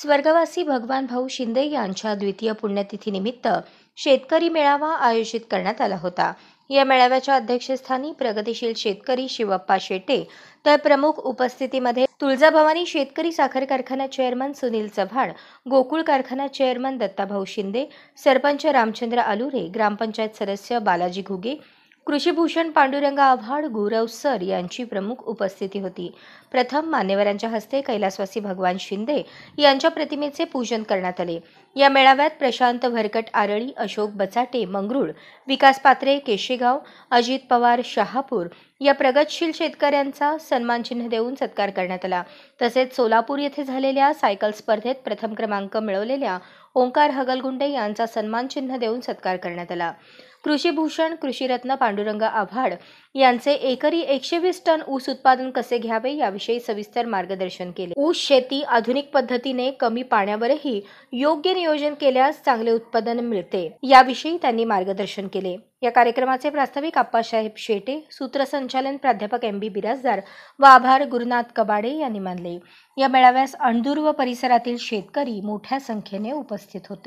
स्वर्गवासी भगवान भाऊ शिंदे यांच्या द्वितीय पुण्यतिथीनिमित्त शेतकरी मेळावा आयोजित करण्यात आला होता या मेळाव्याच्या अध्यक्षस्थानी प्रगतीशील शेतकरी शिवप्पा शेटे तर प्रमुख उपस्थितीमध्ये तुळजाभवानी शेतकरी साखर कारखाना चेअरमन सुनील चव्हाण गोकुळ कारखाना चेअरमन दत्ताभाऊ शिंदे सरपंच रामचंद्र आलुरे ग्रामपंचायत सदस्य बालाजी घुगे कृषीभूषण पांडुरंग आव्हाड गौरव सर यांची प्रमुख उपस्थिती होती प्रथम मान्यवरांच्या हस्ते कैलासवासी भगवान शिंदे यांच्या प्रतिमेचे पूजन करण्यात आले या मेळाव्यात प्रशांत भरकट आरळी अशोक बचाटे मंगरुळ विकास पात्रे केशेगाव अजित पवार शहापूर या प्रगतशील शेतकऱ्यांचा सन्मानचिन्ह देऊन सत्कार करण्यात आला तसेच सोलापूर येथे झालेल्या सायकल स्पर्धेत प्रथम क्रमांक मिळवलेल्या ओंकार हगलगुंडे यांचा चिन्ह देऊन सत्कार करण्यात आला कृषी कृषी कृषीरत्न पांडुरंग आव्हाड यांचे एकरी एकशे वीस टन ऊस उत्पादन कसे घ्यावे याविषयी सविस्तर मार्गदर्शन केले ऊस शेती आधुनिक पद्धतीने कमी पाण्यावरही योग्य नियोजन केल्यास चांगले उत्पादन मिळते याविषयी त्यांनी मार्गदर्शन केले या कार्यक्रमाचे प्रास्ताविक आप्पासाहेब शेटे सूत्रसंचालन प्राध्यापक एम बी बिराजदार व आभार गुरुनाथ कबाडे यांनी मानले या मेळाव्यास अणदूर व परिसरातील शेतकरी मोठ्या संख्येने उपस्थित होते